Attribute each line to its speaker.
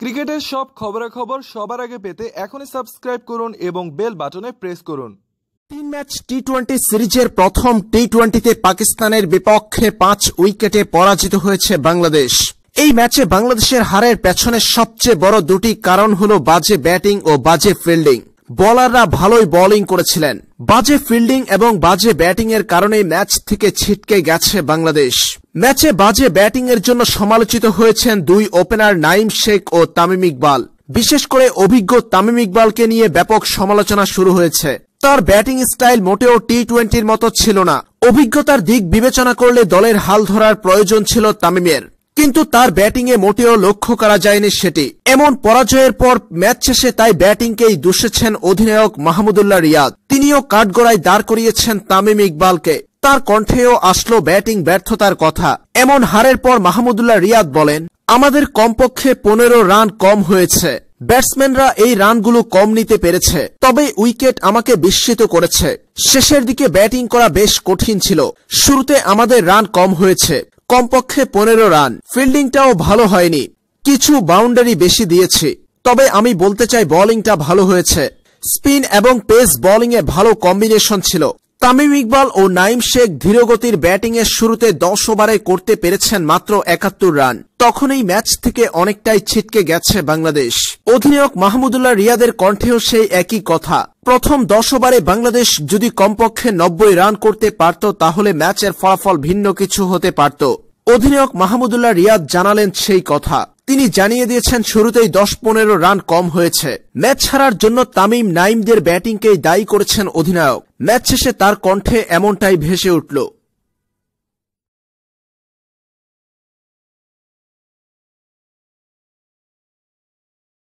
Speaker 1: ক্রিকেটের সব খবরাখবর সবার আগে পেতে এখনই সাবস্ক্রাইব করুন এবং বেল বাটনে প্রেস করুন তিন ম্যাচ টি টোয়েন্টি সিরিজের প্রথম টি টোয়েন্টিতে পাকিস্তানের বিপক্ষে পাঁচ উইকেটে পরাজিত হয়েছে বাংলাদেশ এই ম্যাচে বাংলাদেশের হারের পেছনে সবচেয়ে বড় দুটি কারণ হল বাজে ব্যাটিং ও বাজে ফিল্ডিং বলাররা ভালোই বোলিং করেছিলেন বাজে ফিল্ডিং এবং বাজে ব্যাটিং এর কারণে ম্যাচ থেকে ছিটকে গেছে বাংলাদেশ ম্যাচে বাজে ব্যাটিং এর জন্য সমালোচিত হয়েছেন দুই ওপেনার নাইম শেখ ও তামিম ইকবাল বিশেষ করে অভিজ্ঞ তামিম ইকবালকে নিয়ে ব্যাপক সমালোচনা শুরু হয়েছে তার ব্যাটিং স্টাইল মোটেও টি টোয়েন্টির মতো ছিল না অভিজ্ঞতার দিক বিবেচনা করলে দলের হাল ধরার প্রয়োজন ছিল তামিমের কিন্তু তার ব্যাটিং এ মোটেও লক্ষ্য করা যায়নি সেটি এমন পরাজয়ের পর ম্যাচ শেষে তাই ব্যাটিংকেই দুষেছেন অধিনায়ক মাহমুদুল্লাহ রিয়াদ তিনিও কাঠগড়ায় দাঁড় করিয়েছেন তামিম ইকবালকে তার কণ্ঠেও আসলো ব্যাটিং ব্যর্থতার কথা এমন হারের পর মাহমুদুল্লাহ রিয়াদ বলেন আমাদের কমপক্ষে পনেরো রান কম হয়েছে ব্যাটসম্যানরা এই রানগুলো কম নিতে পেরেছে তবে উইকেট আমাকে বিস্মিত করেছে শেষের দিকে ব্যাটিং করা বেশ কঠিন ছিল শুরুতে আমাদের রান কম হয়েছে কমপক্ষে পনেরো রান ফিল্ডিংটাও ভালো হয়নি কিছু বাউন্ডারি বেশি দিয়েছি তবে আমি বলতে চাই বোলিংটা ভালো হয়েছে স্পিন এবং পেস বোলিংয়ে ভালো কম্বিনেশন ছিল তামিম ইকবাল ও নাইম শেখ ধীরগতির ব্যাটিংয়ের শুরুতে দশ ওভারে করতে পেরেছেন মাত্র একাত্তর রান তখন এই ম্যাচ থেকে অনেকটাই ছিটকে গেছে বাংলাদেশ অধিনায়ক মাহমুদুল্লাহ রিয়াদের কণ্ঠেও সেই একই কথা প্রথম দশ ওভারে বাংলাদেশ যদি কমপক্ষে নব্বই রান করতে পারত তাহলে ম্যাচের ফলাফল ভিন্ন কিছু হতে পারত অধিনায়ক মাহমুদুল্লাহ রিয়াদ জানালেন সেই কথা তিনি জানিয়ে দিয়েছেন শুরুতেই দশ পনেরো রান কম হয়েছে ম্যাচ ছাড়ার জন্য তামিম নাইমদের ব্যাটিংকেই দায়ী করেছেন অধিনায়ক ম্যাচ শেষে তার কণ্ঠে এমনটাই ভেসে উঠল